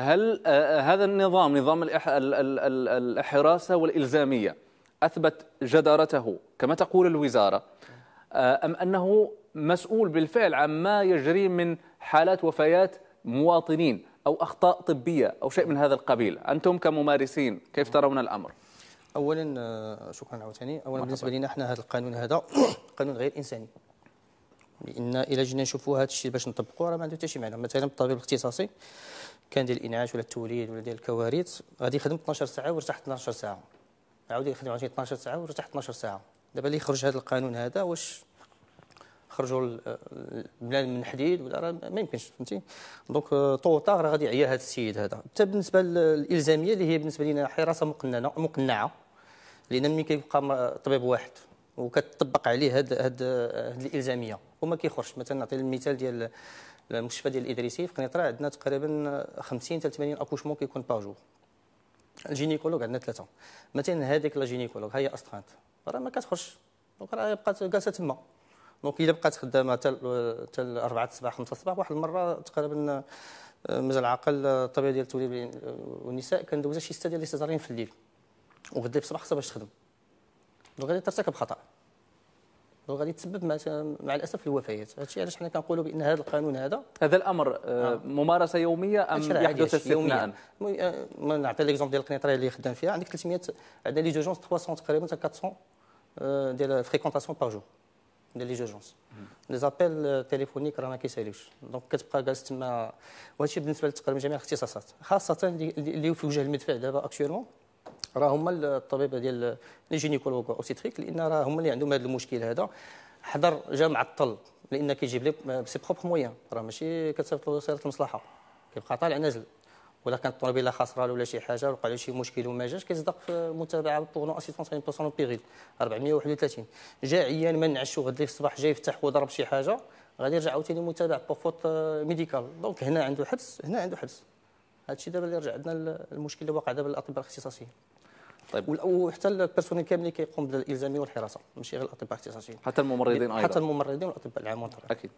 هل آه، آه، هذا النظام نظام الحراسة والإلزامية أثبت جدارته كما تقول الوزارة آه، أم أنه مسؤول بالفعل عما يجري من حالات وفيات مواطنين أو أخطاء طبية أو شيء من هذا القبيل أنتم كممارسين كيف ترون الأمر؟ اولا شكرا عاوتاني اولا بالنسبه لنا احنا هذا القانون هذا قانون غير انساني لان الا جينا نشوفوا هذا الشيء باش نطبقوه راه ما عنده حتى شي معنى مثلا الطبيب الاختصاصي كان ديال الانعاش ولا التوليد ولا ديال الكوارث غادي يخدم 12 ساعه ويرتاح 12 ساعه عاود يخدم 12 ساعه ويرتاح 12 ساعه دابا اللي يخرج هذا القانون هذا واش خرجوا البلاد من حديد ولا راه ما يمكنش فهمتي دونك طوطا راه غادي يعيا هذا السيد هذا حتى بالنسبه للالزاميه اللي هي بالنسبه لنا حراسه مقننه مقنعه لان ملي كيبقى طبيب واحد وكتطبق عليه هاد هاد, هاد الالزاميه وما كيخرجش مثلا نعطي المثال ديال المستشفى ديال الادريسي في قنيطره عندنا تقريبا 50 حتى 80 اكوشمون كيكون باجور الجينيكولوج عندنا ثلاثه مثلا هذيك لا جينيكولوج هي استرانت راه ما كتخرجش دونك راه بقات جالسه تما دونك الا بقات خدامه حتى حتى 4 الصباح 5 الصباح واحد المره تقريبا آه، مازال عاقل آه، الطبيعه ديال التوليد والنساء كندوزها شي 6 ديال 6 في الليل وغدا في الصباح خصها باش تخدم دونك غادي ترتكب خطا دونك تسبب مع الاسف الوفيات هادشي علاش حنا كنقولوا بان هذا القانون هذا هذا الامر آه. آه. ممارسه يوميه ام يحدث استثناء آه، ما نعطي ليكزومبل ديال القنيطره اللي خدام فيها عندك 300 عندنا لي جوجونس 300 تقريبا حتى 400 آه، ديال فريكونتاسيون باغ جور ديال لي جوجونس لي زابيل تيليفونيك راه ما كيساليوش دونك كتبقى جالس تما وهادشي بالنسبه لتقريبا جميع الاختصاصات خاصه اللي في وجه المدفع دابا اكشوالمون راه هما الطبيبه ديال الجينيكولوج اوستريك لان راه هما اللي عندهم هذا المشكل هذا حضر جا معطل لان كيجيب لك بسي بروبر مويان راه ماشي كتصيفط له سياره المصلحه كيبقى طالع نازل ولا كانت الطوموبيله خاسره ولا شي حاجه وقع له شي مشكل وما جاش كيصدق في متابعه بورنو اسيستونس ان بيرسون بيغيل 431 جا عيان ما نعش غد في الصباح جاي يفتح وضرب شي حاجه غادي يرجع عاوتاني متابع بور فوت ميديكال دونك هنا عنده حبس هنا عنده حبس هذا الشيء دابا اللي رجع عندنا المشكل اللي واقع دابا الاطباء الاختصاصيين طيب وحتى البيرسونيل كامل اللي كيقوم بالالزاميه والحراسه ماشي غير الاطباء الاختصاصيين حتى الممرضين ايضا حتى الممرضين والاطباء العام اكيد